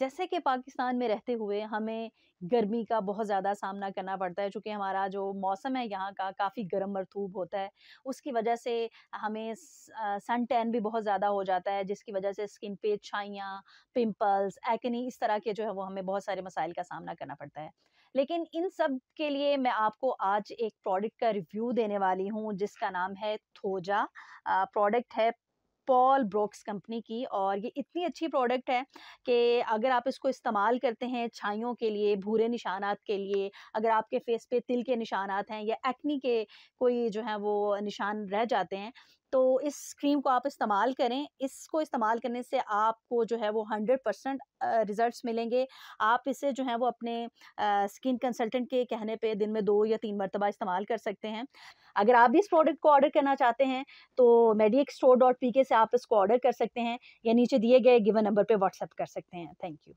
जैसे कि पाकिस्तान में रहते हुए हमें गर्मी का बहुत ज़्यादा सामना करना पड़ता है चूँकि हमारा जो मौसम है यहाँ का काफ़ी गर्म मरतूब होता है उसकी वजह से हमें सन टैन भी बहुत ज़्यादा हो जाता है जिसकी वजह से स्किन पे छाइयाँ पिम्पल्स एक्नी इस तरह के जो है वो हमें बहुत सारे मसाइल का सामना करना पड़ता है लेकिन इन सब के लिए मैं आपको आज एक प्रोडक्ट का रिव्यू देने वाली हूँ जिसका नाम है थोजा प्रोडक्ट है पॉल ब्रोक्स कंपनी की और ये इतनी अच्छी प्रोडक्ट है कि अगर आप इसको इस्तेमाल करते हैं छाइयों के लिए भूरे निशानात के लिए अगर आपके फेस पे तिल के निशानात हैं या एक्नी के कोई जो है वो निशान रह जाते हैं तो इस क्रीम को आप इस्तेमाल करें इसको इस्तेमाल करने से आपको जो है वो हंड्रेड परसेंट रिज़ल्ट मिलेंगे आप इसे जो है वो अपने स्किन कंसल्टेंट के कहने पे दिन में दो या तीन मरतबा इस्तेमाल कर सकते हैं अगर आप भी इस प्रोडक्ट को ऑर्डर करना चाहते हैं तो मेडिक स्टोर डॉट पी के से आप इसको ऑर्डर कर सकते हैं या नीचे दिए गए गिवन नंबर पर व्हाट्सअप कर सकते हैं थैंक यू